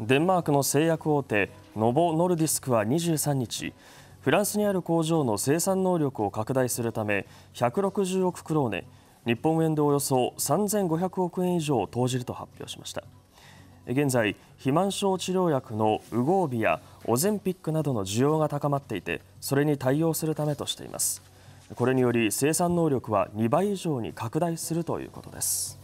デンマークの製薬大手ノボノルディスクは23日フランスにある工場の生産能力を拡大するため160億クローネ日本円でおよそ3500億円以上を投じると発表しました現在肥満症治療薬のウゴービやオゼンピックなどの需要が高まっていてそれに対応するためとしていますこれにより生産能力は2倍以上に拡大するということです